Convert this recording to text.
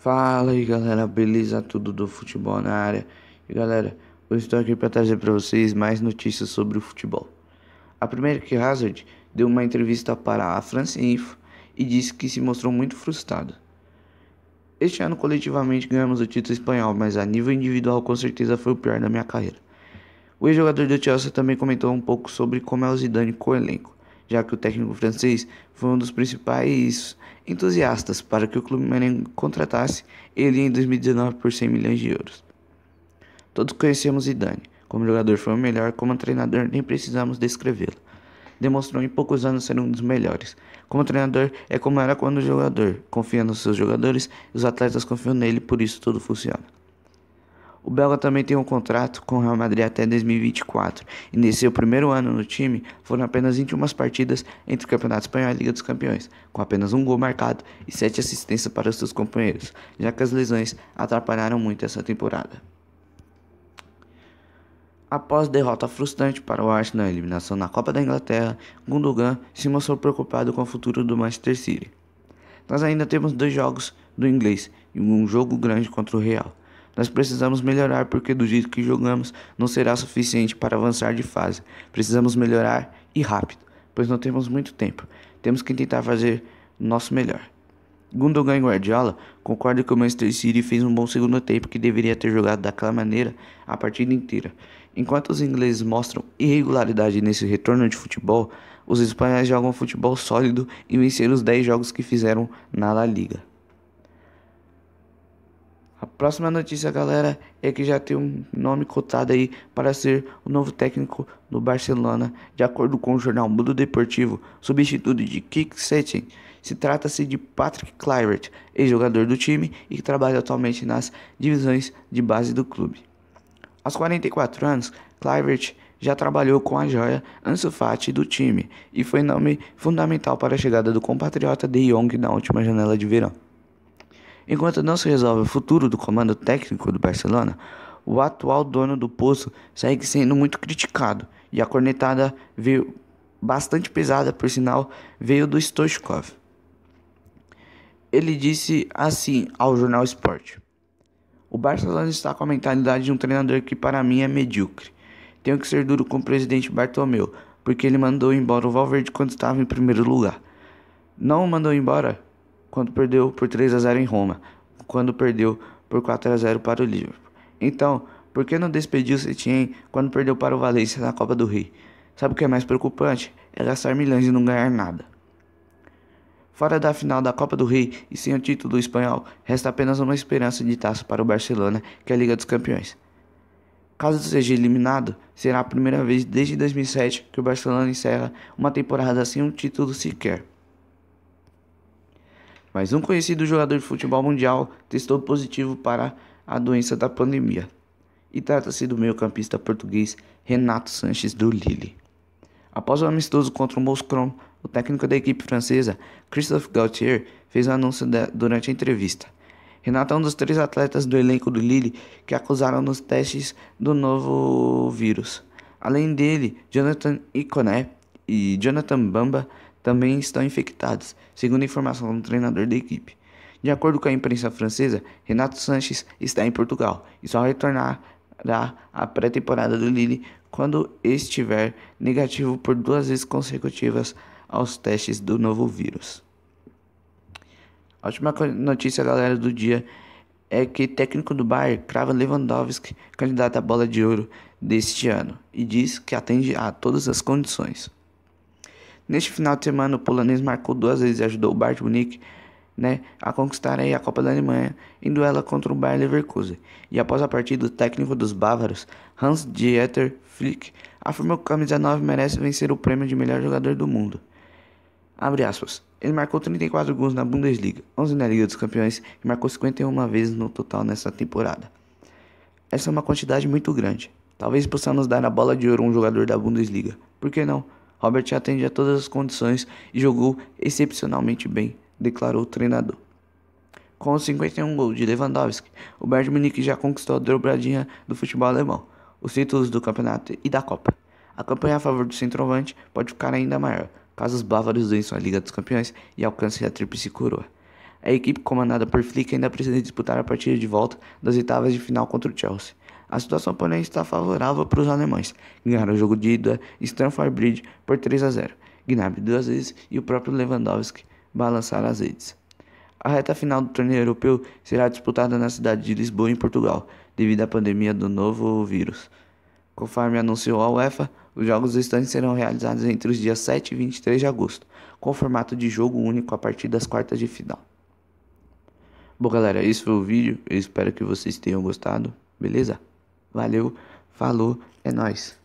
Fala aí galera, beleza? Tudo do futebol na área. E galera, eu estou aqui para trazer para vocês mais notícias sobre o futebol. A primeira é que Hazard deu uma entrevista para a France Info e disse que se mostrou muito frustrado. Este ano coletivamente ganhamos o título espanhol, mas a nível individual com certeza foi o pior da minha carreira. O ex-jogador do Chelsea também comentou um pouco sobre como é o Zidane com o elenco já que o técnico francês foi um dos principais entusiastas para que o clube merengue contratasse ele em 2019 por 100 milhões de euros. Todos conhecemos Zidane, como jogador foi o melhor, como treinador nem precisamos descrevê-lo. Demonstrou em poucos anos ser um dos melhores. Como treinador é como era quando jogador, confia nos seus jogadores, os atletas confiam nele, por isso tudo funciona. O belga também tem um contrato com o Real Madrid até 2024 e nesse seu primeiro ano no time foram apenas 21 partidas entre o Campeonato Espanhol e a Liga dos Campeões, com apenas um gol marcado e sete assistências para os seus companheiros, já que as lesões atrapalharam muito essa temporada. Após derrota frustrante para o Arsenal na eliminação na Copa da Inglaterra, Gundogan se mostrou preocupado com o futuro do Manchester City. Nós ainda temos dois jogos do inglês e um jogo grande contra o Real. Nós precisamos melhorar porque do jeito que jogamos não será suficiente para avançar de fase. Precisamos melhorar e rápido, pois não temos muito tempo. Temos que tentar fazer nosso melhor. Gundogan e Guardiola concordam que o Manchester City fez um bom segundo tempo que deveria ter jogado daquela maneira a partida inteira. Enquanto os ingleses mostram irregularidade nesse retorno de futebol, os espanhóis jogam futebol sólido e venceram os 10 jogos que fizeram na La Liga. A próxima notícia, galera, é que já tem um nome cotado aí para ser o novo técnico do Barcelona, de acordo com o jornal Mundo Deportivo, substituto de Kick Setting. Se trata-se de Patrick Kluivert, ex-jogador do time e que trabalha atualmente nas divisões de base do clube. Aos 44 anos, Kluivert já trabalhou com a joia Ansu Fati do time e foi nome fundamental para a chegada do compatriota De Jong na última janela de verão. Enquanto não se resolve o futuro do comando técnico do Barcelona, o atual dono do poço segue sendo muito criticado e a cornetada veio bastante pesada, por sinal, veio do Stoichkov. Ele disse assim ao jornal Esporte: O Barcelona está com a mentalidade de um treinador que para mim é medíocre. Tenho que ser duro com o presidente Bartomeu, porque ele mandou embora o Valverde quando estava em primeiro lugar. Não o mandou embora quando perdeu por 3 a 0 em Roma, quando perdeu por 4 a 0 para o Liverpool. Então, por que não despediu Setien quando perdeu para o Valencia na Copa do Rei? Sabe o que é mais preocupante? É gastar milhões e não ganhar nada. Fora da final da Copa do Rei e sem o título espanhol, resta apenas uma esperança de taça para o Barcelona, que é a Liga dos Campeões. Caso seja eliminado, será a primeira vez desde 2007 que o Barcelona encerra uma temporada sem um título sequer mas um conhecido jogador de futebol mundial testou positivo para a doença da pandemia. E trata-se do meio-campista português Renato Sanches do Lille. Após o um amistoso contra o Moscron, o técnico da equipe francesa, Christophe Gauthier, fez o um anúncio durante a entrevista. Renato é um dos três atletas do elenco do Lille que acusaram nos testes do novo vírus. Além dele, Jonathan Iconé e Jonathan Bamba também estão infectados, segundo a informação do treinador da equipe. De acordo com a imprensa francesa, Renato Sanches está em Portugal e só retornará à pré-temporada do Lille quando estiver negativo por duas vezes consecutivas aos testes do novo vírus. A última notícia, galera, do dia é que técnico do Bayern crava Lewandowski candidato à bola de ouro deste ano e diz que atende a todas as condições. Neste final de semana, o polonês marcou duas vezes e ajudou o Bayern Munich, né, a conquistar a Copa da Alemanha em duela contra o Bayer Leverkusen. E após a partida, o técnico dos bávaros, Hans Dieter Flick, afirmou que o camisa 9 merece vencer o prêmio de melhor jogador do mundo. Ele marcou 34 gols na Bundesliga, 11 na Liga dos Campeões e marcou 51 vezes no total nessa temporada. Essa é uma quantidade muito grande. Talvez possamos dar a bola de ouro a um jogador da Bundesliga. Por que não? Robert atende a todas as condições e jogou excepcionalmente bem, declarou o treinador. Com os 51 gols de Lewandowski, o Bayern de Munique já conquistou a dobradinha do futebol alemão, os títulos do campeonato e da Copa. A campanha a favor do centroavante pode ficar ainda maior, caso os bávaros vençam a Liga dos Campeões e alcancem a tríplice coroa. A equipe comandada por Flick ainda precisa disputar a partida de volta das oitavas de final contra o Chelsea. A situação, porém, está favorável para os alemães. Ganharam o jogo de ida Stamford Bridge por 3 a 0. Gnabry duas vezes e o próprio Lewandowski balançaram as redes. A reta final do torneio europeu será disputada na cidade de Lisboa, em Portugal, devido à pandemia do novo vírus. Conforme anunciou a UEFA, os jogos restantes serão realizados entre os dias 7 e 23 de agosto, com formato de jogo único a partir das quartas de final. Bom, galera, esse foi o vídeo. Eu espero que vocês tenham gostado, beleza? Valeu, falou, é nós.